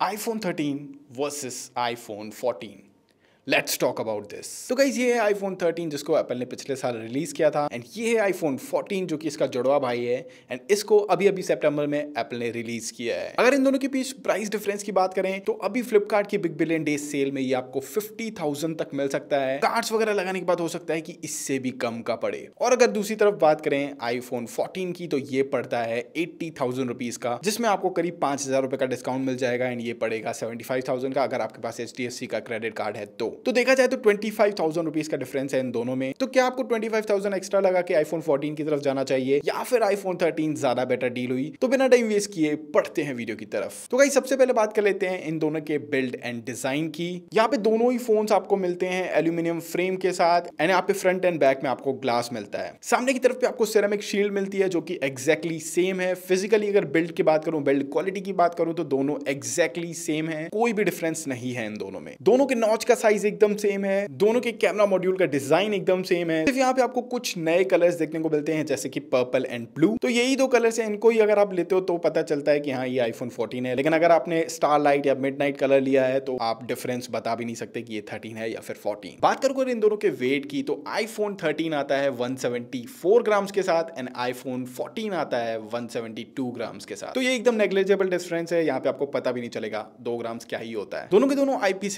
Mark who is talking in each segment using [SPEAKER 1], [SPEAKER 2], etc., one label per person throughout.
[SPEAKER 1] iPhone 13 versus iPhone 14. Let's talk about this तो guys ये है आईफोन 13 जिसको एप्पल ने पिछले साल रिलीज किया था एंड ये है आईफोन 14 जो कि इसका जुड़वा भाई है एंड इसको अभी अभी सितंबर में एप्पल ने रिलीज किया है अगर इन दोनों के बीच प्राइस डिफरेंस की बात करें तो अभी फ्लिपकार्ट की बिग बिलियन डे सेल में ये आपको फिफ्टी तक मिल सकता है कार्ड्स वगैरह लगाने के बाद हो सकता है कि इससे भी कम का पड़े और अगर दूसरी तरफ बात करें आईफोन फोर्टीन की तो ये पड़ता है एट्टी थाउजेंड रुपीज का जिसमें आपको करीब पांच हजार रुपए का डिस्काउंट मिल जाएगा एंड ये पड़ेगा सेवेंटी फाइव थाउजेंड का अगर आपके पास एच का क्रेडिट कार्ड है तो तो देखा जाए तो ट्वेंटी फाइव थाउजेंड रुपीज का डिफरेंस है इन दोनों में तो क्या आपको ट्वेंटी फाइव थाउजेंड एक्स्ट्रा लगा के आईफोन फोर्टीन की तरफ जाना चाहिए या फिर आईफोन थर्टीन ज्यादा बेटर डील हुई तो बिना टाइम वेस्ट किए पढ़ते हैं वीडियो की तरफ तो भाई सबसे पहले बात कर लेते हैं इन दोनों के बिल्ड एंड डिजाइन की यहाँ पे दोनों ही फोन आपको मिलते हैं एल्यूमिनियम फ्रेम के साथ एंड यहाँ पे फ्रंट एंड बैक में आपको ग्लास मिलता है सामने की तरफ पे आपको सिरेमिक शील्ड मिलती है जो कि एग्जैक्टली सेम है फिजिकली अगर बिल्ड की बात करूं बिल्ड क्वालिटी की बात करूं तो दोनों एग्जैक्टली सेम है कोई भी डिफरेंस नहीं है इन दोनों में दोनों के नॉच का साइज एकदम सेम है दोनों के कैमरा मॉड्यूल का डिजाइन एकदम सेम है सिर्फ यहाँ पे आपको कुछ नए कलर्स देखने को मिलते हैं जैसे कि पर्पल एंड ब्लू तो यही दो कलर्स हैं इनको ही अगर आप लेते हो तो पता चलता है कि हाँ ये आईफोन फोर्टीन है लेकिन अगर आपने स्टार लाइट या मिड कलर लिया है तो आप डिफरेंस बता भी नहीं सकते कि ये थर्टीन है या फिर फोर्टीन बात करो इन दोनों के वेट की तो आई फोन आता है वन ग्राम्स के साथ एंड आई फोर्टीन आता है वन ग्राम्स के साथ तो ये एकदम नेग्लेजेबल डिफरेंस है यहाँ पे आपको पता भी नहीं चलेगा दो ग्राम्स क्या ही होता है दोनों के दोनों आईपी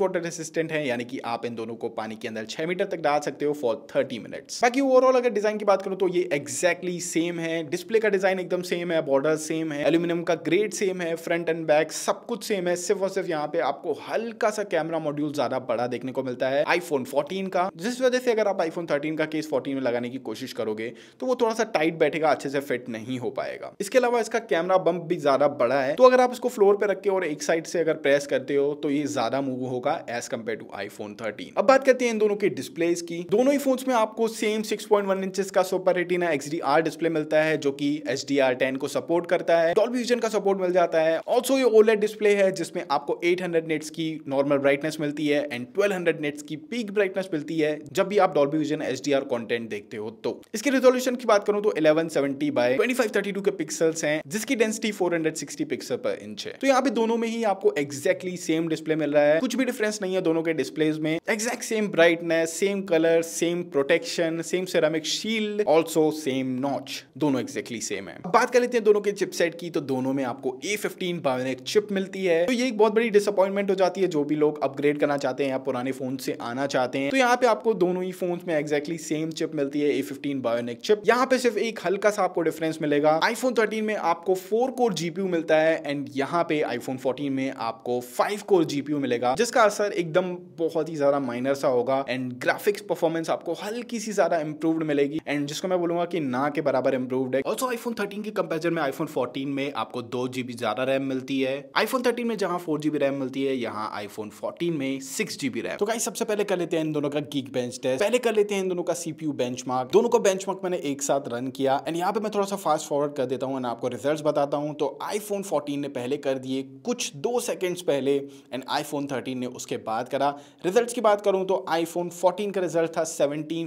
[SPEAKER 1] वाटर रेसिस्टेंट है यानी कि आप इन दोनों को पानी के अंदर छह मीटर तक डाल सकते हो फॉर थर्टी मिनट्स बाकी ओवरऑल अगर डिज़ाइन की बात करूं तो ये एक्जैक्टली exactly सेम है डिस्प्ले का डिज़ाइन एकदम सेम है बॉर्डर सेम है एल्यूमिनियम का ग्रेड सेम है फ्रंट एंड बैक सब कुछ सेम है सिर्फ और सिर्फ यहाँ पे आपको हल्का सा कैमरा मॉड्यूल ज़्यादा बड़ा देखने को मिलता है आईफोन 14 का जिस वजह से अगर आप आईफोन 13 का केस फोर्टीन में लगाने की कोशिश करोगे तो वो थोड़ा सा टाइट बैठेगा अच्छे से फिट नहीं हो पाएगा इसके अलावा इसका कैमरा बम्प भी ज़्यादा बड़ा है तो अगर आप इसको फ्लोर पे रख के और एक साइड से अगर प्रेस करते हो तो ये ज़्यादा मूव होगा as compare to to iPhone 13 अब बात करते हैं इन दोनों के डिस्प्लेस की दोनों ही फोन्स में आपको सेम 6.1 पॉइंट इंचेस का सुपर रेटिना एक्सडीआर डिस्प्ले मिलता है जो कि एचडीआर 10 को सपोर्ट करता है टॉल विजन का सपोर्ट मिल जाता है ऑल्सो ये ओलेट डिस्प्ले है जिसमें आपको 800 नेट्स की नॉर्मल ब्राइटनेस मिलती है एंड 1200 नेट्स की पीक ब्राइटनेस मिलती है जब भी आप डॉल्बी विजन एचडीआर कॉन्टेंट देखते हो तो इसके रेजोल्यूशन की बात करूं तो इलेवन सेवेंटी बाय 2532 के पिक्सल है जिसकी density four 460 pixel per inch है तो यहाँ पे दोनों में ही आपको एग्जैक्टली सेम डिस्प्ले मिल रहा है कुछ भी डिफरेंस नहीं है दोनों के डिस्प्लेज में exact same brightness same colour same protection same ceramic shield also same notch दोनों एग्जैक्टली सेम है बात कर लेते हैं दोनों के चिपसेट की तो दोनों में आपको ए फिफ्टीन बायोनेक चिप मिलती है तो ये एक बहुत बड़ी डिसअपॉइंटमेंट हो जाती है जो भी लोग अपग्रेड करना चाहते हैं या पुराने फोन से आना चाहते हैं तो यहाँ पे आपको दोनों ही फोन में एक्जैक्टली सेम चिप मिलती है ए फिफ्टीन बायोनेक चिप यहाँ पे सिर्फ एक हल्का सा आपको डिफरेंस मिलेगा आईफोन थर्टीन में आपको फोर कोर जीपीयू मिलता है एंड यहाँ पे आईफोन फोर्टीन में आपको फाइव कोर जीपीयू मिलेगा जिसका असर एकदम बहुत ही ज़्यादा माइनर सा होगा एंड ग्राफिक्स परफॉर्मेंस आपको हल्की सी ज़्यादा इंप्रूव्ड मिलेगी एंड जिसको मैं बोलूंगा कि ना के बराबर इंप्रूव्ड है ऑल्सो आईफोन थर्टीन के कंपेरिजन में आईफोन फोर्टीन में आपको दो जीबी ज़्यादा रैम मिलती है आईफोन थर्टीन में जहां फोर जीबी रैम मिलती है यहाँ आईफोन फोर्टीन में सिक्स जीबी रैम तो गाइस सबसे पहले कर लेते हैं इन दोनों का गीक बेंच टेस्ट पहले कर लेते हैं इन दोनों का सीपीयू बेंच दोनों को बेंच मैंने एक साथ रन किया एंड यहाँ पे मैं थोड़ा सा फास्ट फॉरवर्ड कर देता हूँ एंड आपको रिजल्ट बताता हूँ तो आईफोन 14 ने पहले कर दिए कुछ दो सेकंड्स पहले एंड आईफोन 13 ने उसके बाद करा जाएगा रिजल्ट की बात करूँ तो आईफोन फोर्टीन का रिजल्ट था सेवनटीन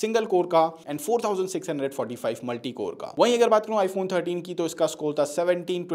[SPEAKER 1] सिंगल कोर का एंड फोर मल्टी कोर का वहीं अगर बात करूँ आईफोन थर्टीन की तो इसका स्कोर था सेवनटीन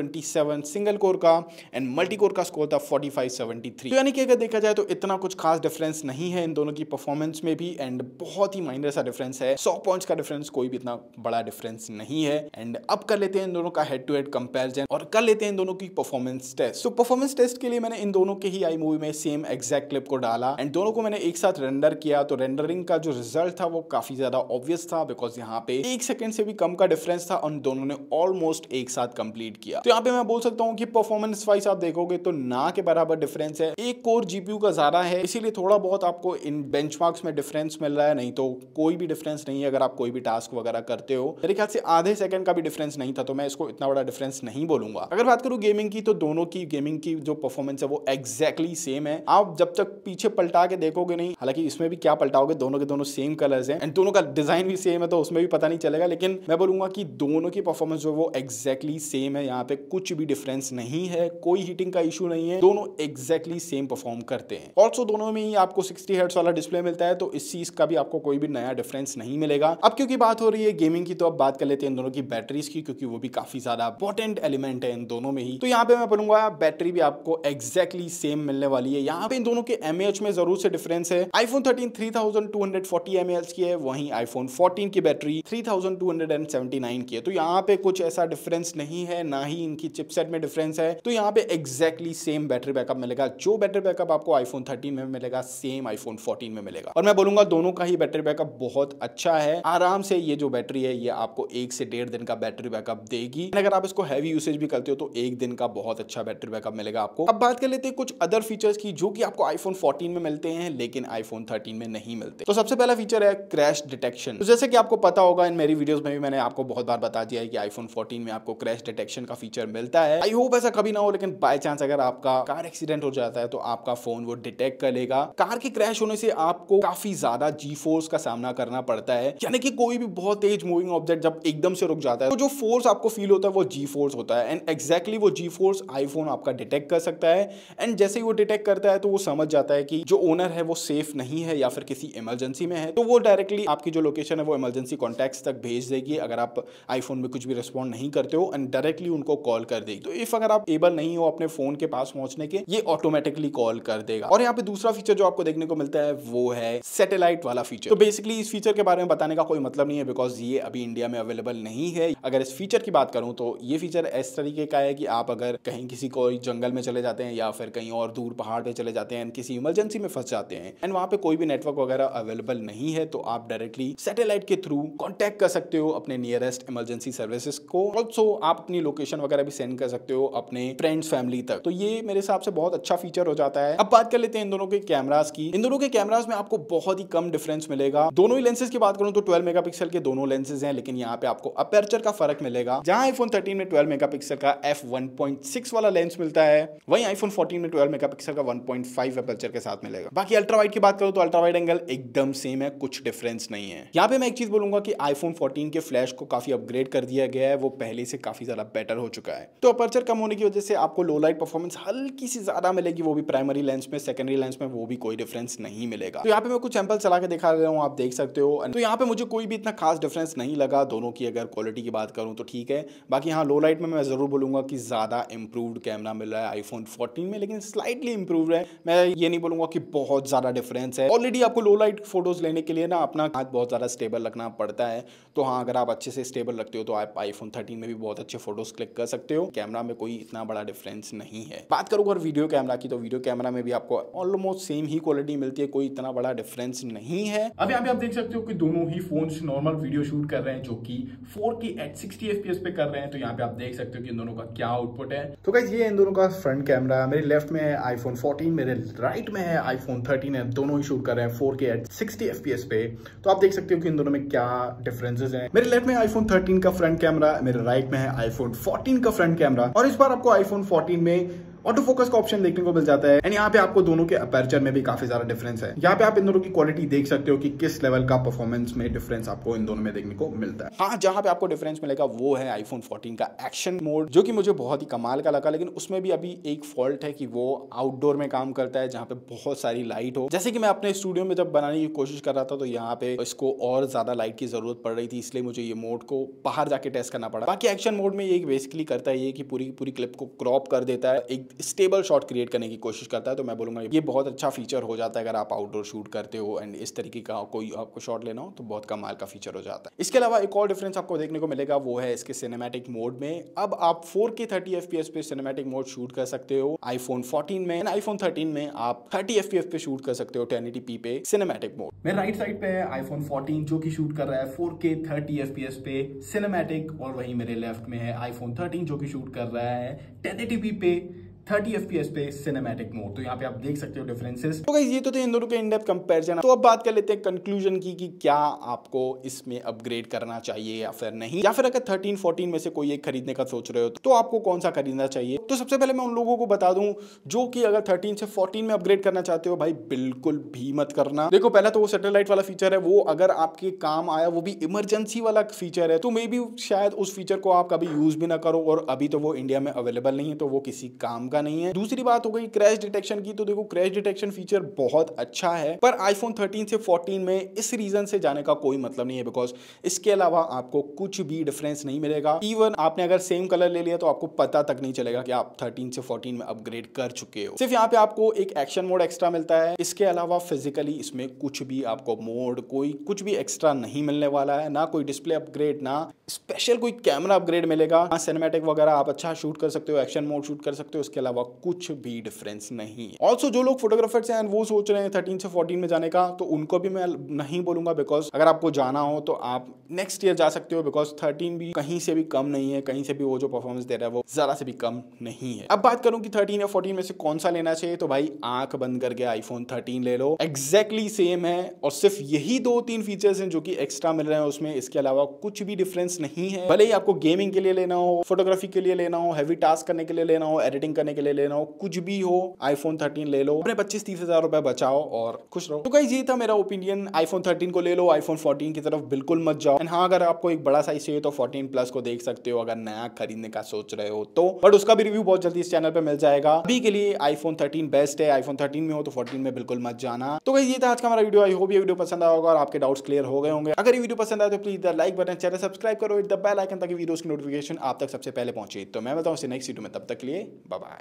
[SPEAKER 1] सिंगल कोर का एंड मल्टी कोर का स्कोर था फोर्टी तो यानी कि अगर देखा जाए तो इतना कुछ खास डिफरेंस नहीं है इन दोनों की परफॉर्मेंस में भी एंड बहुत ही माइनर सा डिफरेंस है सौ पॉइंट्स का डिफरेंस कोई भी इतना बड़ा डिफरेंस नहीं है एंड अब कर लेते हैं इन दोनों का हेड टू हेड कंपेरिजन और कर लेते हैं इन दोनों की परफॉर्मेंस टेस्ट तो परफॉर्मेंस टेस्ट के लिए मैंने इन दोनों के ही आई मूवी में सेम एग्जैक्ट बैक क्लिप को डाला एंड दोनों को मैंने एक साथ रेंडर किया तो रेंडरिंग का जो रिजल्ट था वो काफी ज्यादा ऑब्वियस था बिकॉज यहाँ पे एक सेकंड से भी कम का डिफरेंस था और दोनों ने ऑलमोस्ट एक साथ कंप्लीट किया तो यहाँ पे मैं बोल सकता हूँ कि परफॉर्मेंस वाइज आप देखोगे तो ना के बराबर डिफरेंस है एक कोर जीपीयू का ज्यादा है इसीलिए थोड़ा बहुत आपको इन बेंच में डिफरेंस मिल रहा है नहीं तो कोई भी डिफरेंस नहीं है अगर आप कोई भी टास्क वगैरह करते हो मेरे ख्याल से आधे सेकंड का भी डिफरेंस नहीं था तो मैं इसको इतना बड़ा डिफरेंस नहीं बोलूंगा अगर बात करूँ गेमिंग की तो दोनों की गेमिंग की जो परफॉर्मेंस है वो एग्जैक्टली सेम है आप जब जब तक पीछे पलटा के देखोगे नहीं हालांकि इसमें भी क्या पलटाओगे दोनों के दोनों सेम कलर्स हैं एंड दोनों का डिजाइन भी सेम है तो उसमें भी पता नहीं चलेगा लेकिन मैं बोलूंगा कि दोनों की परफॉर्मेंस जो वो एग्जैक्टली सेम है यहाँ पे कुछ भी डिफरेंस नहीं है कोई हीटिंग का इशू नहीं है दोनों एग्जैक्टली सेम परफॉर्म करते हैं ऑल्सो दोनों में ही आपको सिक्सटी हर्ट्स वाला डिस्प्ले मिलता है तो इस चीज का भी आपको कोई भी नया डिफरेंस नहीं मिलेगा अब क्योंकि बात हो रही है गेमिंग की तो अब बात कर लेते हैं दोनों की बैटरीज की क्योंकि वो भी काफी ज्यादा इंपॉर्टेंट एलिमेंट है इन दोनों में ही तो यहाँ पे मैं बोलूंगा बैटरी भी आपको एग्जैक्टली सेम मिलने वाली है यहाँ पे इन दोनों दोनों के एम में जरूर से डिफरेंस है आईफोन थर्टीन थ्री थाउजेंड की है वहीं आईफोन फोर्टीन की बैटरी थ्री की है तो यहाँ पे कुछ ऐसा डिफरेंस नहीं है ना ही इनकी चिपसेट में डिफरेंस है तो यहाँ पे एग्जैक्टली सेम बैटरी बैकअप मिलेगा जो बैटरी बैकअप आपको आईफोन थर्टीन में मिलेगा सेम आईफोन फोर्टीन में मिलेगा और मैं बोलूंगा दोनों का ही बैटरी बैकअप बहुत अच्छा है आराम से ये जो बैटरी है ये आपको एक से डेढ़ दिन का बैटरी बैकअप देगी अगर आप इसको हैवी यूसेज भी करते हो तो एक दिन का बहुत अच्छा बैटरी बैकअप मिलेगा आपको अब बात कर लेते हैं कुछ अदर फीचर्स की जो कि आपको आईफोन 14 में मिलते हैं लेकिन आईफोन 13 में नहीं मिलते तो सबसे पहला फीचर है क्रैश डिटेक्शन तो जैसे कि आपको पता होगा इन मेरी वीडियोस में भी मैंने आपको बहुत बार बता दिया है कि आईफोन 14 में आपको क्रैश डिटेक्शन का फीचर मिलता है आई होप ऐसा कभी ना हो लेकिन बाय चांस अगर आपका कार एक्सीडेंट हो जाता है तो आपका फोन वो डिटेक्ट कर लेगा कार के क्रैश होने से आपको काफी ज्यादा जी फोर्स का सामना करना पड़ता है यानी कि कोई भी बहुत तेज मूविंग ऑब्जेक्ट जब एकदम से रुक जाता है तो जो फोर्स आपको फील होता है वो जी फोर्स होता है एंड एक्जैक्टली exactly वो जी फोर्स आईफोन आपका डिटेक्ट कर सकता है एंड जैसे ही वो डिटेक्ट करता है तो वो समझ समझ जाता है कि जो ओनर है वो सेफ नहीं है या फिर किसी इमरजेंसी में है तो वो डायरेक्टली आपकी जो लोकेशन है वो इमरजेंसी कॉन्टेक्ट तक भेज देगी अगर आप आईफोन में कुछ भी रिस्पॉन्ड नहीं करते हो एंड डायरेक्टली उनको कॉल कर देगी तो इफ अगर आप एबल नहीं हो अपने फोन के पास पहुंचने के ये ऑटोमेटिकली कॉल कर देगा और यहाँ पे दूसरा फीचर जो आपको देखने को मिलता है वो है सेटेलाइट वाला फीचर तो बेसिकली इस फीचर के बारे में बताने का कोई मतलब नहीं है बिकॉज ये अभी इंडिया में अवेलेबल नहीं है अगर इस फीचर की बात करूं तो ये फीचर इस तरीके का है कि आप अगर कहीं किसी कोई जंगल में चले जाते हैं या फिर कहीं और दूर पहाड़ पे चले जाते हैं हैं किसी इमरजेंसी में फंस जाते हैं एंड वहां पे कोई भी नेटवर्क वगैरह अवेलेबल नहीं है तो आप डायरेक्टली सैटेलाइट के थ्रू कॉन्टेक्ट कर सकते हो अपने नियरेस्ट इमरजेंसी सर्विसेज को ऑल्सो आप अपनी लोकेशन वगैरह भी सेंड कर सकते हो अपने फ्रेंड्स फैमिली तक तो ये मेरे हिसाब से बहुत अच्छा फीचर हो जाता है अब बात कर लेते हैं इन दोनों के कैमराज की इन दोनों के कैमराज में आपको बहुत ही कम डिफरेंस मिलेगा दोनों ही लेंसेज की बात करूं तो ट्वेल्व मेगा के दोनों लेंसेज हैं लेकिन यहाँ पे आपको अपेरचर का फर्क मिलेगा जहां आईफोन थर्टीन में ट्वेल्व मेगा का एफ f1.6 वाला लेंस मिलता है वहीं आईफोन फोर्टीन में ट्वेल्व मेगा का वन लाइव एपर्चर के साथ मिलेगा बाकी अल्ट्रा अल्ट्रावाइड की बात करो तो अल्ट्रा अल्ट्रावाइड एंगल एकदम सेम है कुछ डिफरेंस नहीं है यहाँ पे मैं एक चीज बोलूंगा कि आईफोन 14 के फ्लैश को काफी अपग्रेड कर दिया गया है वो पहले से काफी ज्यादा बेटर हो चुका है तो अपर्चर कम होने की वजह से आपको लो लाइट परफॉर्मेंस हल्की सी ज्यादा मिलेगी वो भी प्राइमरी लेंस में सेकेंडरी लेंस में वो भी कोई डिफरेंस नहीं मिलेगा तो यहाँ पे मैं कुछ सैंपल चला के दिखा रहा हूँ आप देख सकते हो तो यहाँ पे मुझे कोई भी इतना खास डिफरेंस नहीं लगा दोनों की अगर क्वालिटी की बात करूँ तो ठीक है बाकी यहाँ लो लाइट में मैं जरूर बोलूंगा कि ज्यादा इंप्रूव कैमरा मिल रहा है आईफोन फोर्टीन में लेकिन स्लाइटली इंप्रूव है मैं है ये नहीं बोलूंगा कि बहुत ज़्यादा डिफरेंस है ऑलरेडी आपको लो लाइट फोटोज़ लेने के लिए ना अपना हाथ बहुत ज़्यादा स्टेबल रखना पड़ता है तो हाँ अगर आप अच्छे से स्टेबल रखते हो तो आप आईफोन थर्टीन में भी बहुत अच्छे फोटोज़ क्लिक कर सकते हो कैमरा में कोई इतना बड़ा डिफरेंस नहीं है बात करूँ अगर वीडियो कैमरा की तो वीडियो कैमरा में भी आपको ऑलमोस्ट सेम ही क्वालिटी मिलती है कोई इतना बड़ा डिफरेंस नहीं है अभी यहाँ आप देख सकते हो कि दोनों ही फोन नॉर्मल वीडियो शूट कर रहे हैं जो की फोर की एट सिक्सटी एफ पे कर रहे हैं तो यहाँ पे आप देख सकते हो कि इन दोनों का क्या आउटपुट है तो क्या ये इन दोनों का फ्रंट कैमरा मेरे लेफ्ट में आईफोन फोर्टीन मेरे राइट में है आईफोन 13 है दोनों ही शूट कर रहे हैं 4K एट 60 FPS पे तो आप देख सकते हो कि इन दोनों में क्या डिफरेंसेस हैं मेरे लेफ्ट में आईफोन 13 का फ्रंट कैमरा मेरे राइट में है आईफोन 14 का फ्रंट कैमरा और इस बार आपको आईफोन 14 में ऑटो फोकस का ऑप्शन देखने को मिल जाता है एंड यहाँ पे आपको दोनों के अपर्चर में भी काफी सारा डिफरेंस है यहाँ पे आप इन दोनों की क्वालिटी देख सकते हो कि किस लेवल का परफॉर्मेंस में डिफरेंस आपको इन दोनों में देखने को मिलता है हाँ जहाँ पे आपको डिफरेंस मिलेगा वो है आईफोन फोर्टीन का एक्शन मोड जो की मुझे बहुत ही कमाल का लगा लेकिन उसमें भी अभी एक फॉल्ट है कि वो आउटडोर में काम करता है जहाँ पे बहुत सारी लाइट हो जैसे कि मैं अपने स्टूडियो में जब बनाने की कोशिश कर रहा था तो यहाँ पे इसको और ज्यादा लाइट की जरूरत पड़ रही थी इसलिए मुझे ये मोड को बाहर जाके टेस्ट करना पड़ा बाकी एक्शन मोड में ये बेसिकली करता है ये कि पूरी पूरी क्लिप को क्रॉप कर देता है एक स्टेबल शॉट क्रिएट करने की कोशिश करता है तो मैं बोलूँगा ये बहुत अच्छा फीचर हो जाता है अगर आप आउटडोर शूट करते हो एंड इस तरीके का कोई आपको शॉट लेना हो तो बहुत कमाल का फीचर हो जाता है इसके अलावा एक और डिफरेंस आपको देखने को मिलेगा वो है इसके सिनेमैटिक मोड में अब आप फोर के थर्टी एफ पे सिनेमैटिक मोड शूट कर सकते हो आईफोन फोर्टीन में एंड आईफोन थर्टीन में आप थर्टी एफ पे शूट कर सकते हो टेन पे सिनेमैटिक मोड मेरे राइट साइड पे है आईफोन फोर्टीन जो कि शूट कर रहा है फोर के थर्टी एफ पे सिनेमैटिक और वही मेरे लेफ्ट में है आईफोन थर्टीन जो कि शूट कर रहा है टेन पे 30 fps पे सिनेमैटिक मोड तो यहाँ पे आप देख सकते हो डिफरेंसेस तो ये तो थे इन दोनों के इंडेप कंपैरिजन तो अब बात कर लेते हैं कंक्लूजन की कि क्या आपको इसमें अपग्रेड करना चाहिए या फिर नहीं या फिर अगर 13 14 में से कोई एक खरीदने का सोच रहे हो तो आपको कौन सा खरीदना चाहिए तो सबसे पहले मैं उन लोगों को बता दूं जो कि अगर थर्टीन से फोर्टीन में अपग्रेड करना चाहते हो भाई बिल्कुल भी मत करना देखो पहला तो वो सेटेलाइट वाला फीचर है वो अगर आपके काम आया वो भी इमरजेंसी वाला फीचर है तो मे बी शायद उस फीचर को आप कभी यूज भी ना करो और अभी तो वो इंडिया में अवेलेबल नहीं है तो वो किसी काम का नहीं है दूसरी बात हो गई क्रैश डिटेक्शन की तो देखो क्रैश डिटेक्शन फीचर बहुत अच्छा है पर आईफोन थर्टीन से फोर्टीन में इस रीजन से जाने का कोई मतलब नहीं है बिकॉज इसके अलावा आपको कुछ भी डिफरेंस नहीं मिलेगा इवन आपने अगर सेम कलर ले लिया तो आपको पता तक नहीं चलेगा कि आप थर्टीन से फोर्टीन में अपग्रेड कर चुके हो सिर्फ यहाँ पे आपको एक एक्शन मोड एक्स्ट्रा मिलता है इसके अलावा फिजिकली इसमें कुछ भी आपको मोड कोई कुछ भी एक्स्ट्रा नहीं मिलने वाला है ना कोई डिस्प्ले अपग्रेड ना स्पेशल कोई कैमरा अपग्रेड मिलेगा ना सिनेमेटिक वगैरह आप अच्छा शूट कर सकते हो एक्शन मोड शूट कर सकते हो इसके इसके अलावा कुछ भी डिफरेंस नहीं है ऑल्सो जो लोग फोटोग्राफर्स हैं वो सोच रहे हैं थर्टीन से फोर्टीन में जाने का तो उनको भी मैं नहीं बोलूंगा बिकॉज अगर आपको जाना हो तो आप नेक्स्ट ईयर जा सकते हो बिकॉज थर्टीन भी कहीं से भी कम नहीं है कहीं से भी वो जो परफॉर्मेंस दे रहा है वो जरा से भी कम नहीं है अब बात करूं कि थर्टीन या फोर्टीन में से कौन सा लेना चाहिए तो भाई आंख बंद करके आईफोन थर्टीन ले लो एग्जैक्टली exactly सेम है और सिर्फ यही दो तीन फीचर्स हैं जो कि एक्स्ट्रा मिल रहे हैं उसमें इसके अलावा कुछ भी डिफरेंस नहीं है भले ही आपको गेमिंग के लिए लेना हो फोटोग्राफी के लिए लेना हो हैवी टास्क करने के लिए लेना हो एडिटिंग करने करने के लिए लेना हो कुछ भी हो आईफोन थर्टीन ले लो अपने पच्चीस तीस हजार रुपए बचाओ और खुश रहो तो कहीं ये था मेरा ओपिनियन आईफोन थर्टीन को ले लो आईफोन फोर्टीन की तरफ बिल्कुल मत जाओ एंड हाँ अगर आपको एक बड़ा साइज चाहिए तो फोर्टीन प्लस को देख सकते हो अगर नया खरीदने का सोच रहे हो तो बट उसका भी रिव्यू बहुत जल्दी इस चैनल पर मिल जाएगा अभी के लिए आईफोन थर्टीन बेस्ट है आईफोन थर्टीन में हो तो फोर्टीन में बिल्कुल मत जाना तो कहीं ये था आज का हमारा वीडियो आई होप ये वीडियो पसंद आया होगा और आपके डाउट्स क्लियर हो गए होंगे अगर ये वीडियो पसंद आए तो please the like button channel subscribe करो इट द बेल आइकन ताकि वीडियोस की नोटिफिकेशन आप तक सबसे पहले पहुंचे तो मैं बताऊं नेक्स्ट वीडियो में तब तक लिए बाय